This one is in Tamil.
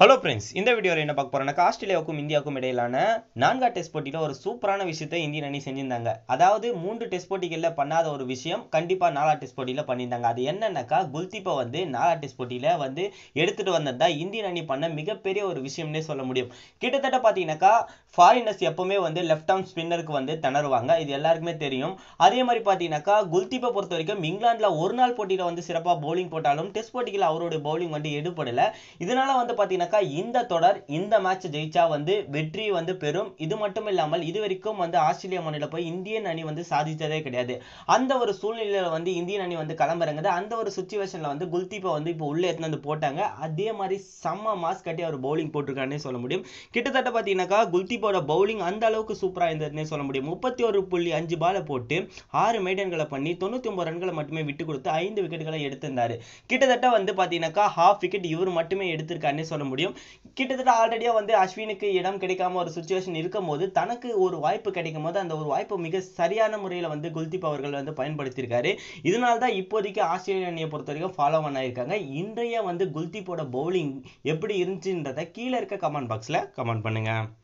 ஹலோ ஃப்ரெண்ட்ஸ் இந்த வீடியோவில் என்ன பார்க்க போகிறோம்னா ஆஸ்திரேலியாவுக்கும் இந்தியாவுக்கும் இடையிலான நான்கா டெஸ்ட் போட்டியில் ஒரு சூப்பரான விஷயத்தை இந்தியன் அணி செஞ்சிருந்தாங்க அதாவது மூன்று டெஸ்ட் போட்டிகளில் பண்ணாத ஒரு விஷயம் கண்டிப்பாக நாலா டெஸ்ட் போட்டியில் பண்ணியிருந்தாங்க அது என்னன்னாக்கா குல்தீப்பை வந்து நாலா டெஸ்ட் போட்டியில் வந்து எடுத்துகிட்டு வந்தது தான் இந்தியன் அணி பண்ண மிகப்பெரிய ஒரு விஷயம்னே சொல்ல முடியும் கிட்டத்தட்ட பார்த்தீங்கன்னாக்கா ஃபாரினர்ஸ் எப்போவுமே வந்து லெஃப்ட் ஆர்ம் ஸ்பின்னருக்கு வந்து திணறுவாங்க இது எல்லாருக்குமே தெரியும் அதே மாதிரி பார்த்தீங்கன்னாக்கா குல்தீப்பை பொறுத்த வரைக்கும் இங்கிலாந்தில் ஒரு நாள் போட்டியில் வந்து சிறப்பாக பவுலிங் போட்டாலும் டெஸ்ட் போட்டிகளில் அவருடைய பவுலிங் வந்து எடுபடலை இதனால் வந்து பார்த்தீங்கன்னா பார்த்தாக்கா இந்த தொடர் இந்த மேட்ச் ஜெயிச்சா வந்து வெற்றி வந்து பெறும் இது மட்டும் இல்லாமல் இது வரைக்கும் வந்து ஆஸ்திரேலியா மண்ணில் போய் இந்தியன் அணி வந்து சாதித்ததே கிடையாது அந்த ஒரு சூழ்நிலையில் வந்து இந்தியன் அணி வந்து கிளம்புறங்குது அந்த ஒரு சுச்சுவேஷனில் வந்து குல்தீப்பை வந்து இப்போ உள்ளே எடுத்து வந்து போட்டாங்க அதே மாதிரி செம்ம மாஸ் கட்டி அவர் பவுலிங் போட்டிருக்காருன்னே சொல்ல முடியும் கிட்டத்தட்ட பார்த்தீங்கன்னாக்கா குல்தீப்போட பவுலிங் அந்த அளவுக்கு சூப்பராக இருந்ததுன்னே சொல்ல முடியும் முப்பத்தி ஒரு புள்ளி அஞ்சு பாலை போட்டு ஆறு மைடன்களை பண்ணி தொண்ணூற்றி ஒன்பது ரன்களை மட்டுமே விட்டு கொடுத்து ஐந்து விக்கெட்டுகளை எடுத்திருந்தார் கிட்டத்தட்ட வந்து பார்த்தீங்கன்னாக்கா ஹாஃப் விக்கெட் இவர் மட்டுமே எடுத்திருக்காருன்னே சொல்ல முடியும் முடியும் கிட்டத்தட்ட ஆல்ரெடியாக வந்து அஸ்வினுக்கு இடம் கிடைக்காம ஒரு சுச்சுவேஷன் இருக்கும்போது தனக்கு ஒரு வாய்ப்பு கிடைக்கும் போது அந்த ஒரு வாய்ப்பு மிக சரியான முறையில் வந்து குல்தீப் அவர்கள் வந்து பயன்படுத்தியிருக்காரு இதனால தான் இப்போதைக்கு ஆஸ்திரேலிய அணியை பொறுத்த வரைக்கும் ஃபாலோ பண்ணியிருக்காங்க இன்றைய வந்து குல்தீப்போட பவுலிங் எப்படி இருந்துச்சுன்றதை கீழே இருக்க கமெண்ட் பாக்ஸில் கமெண்ட் பண்ணுங்கள்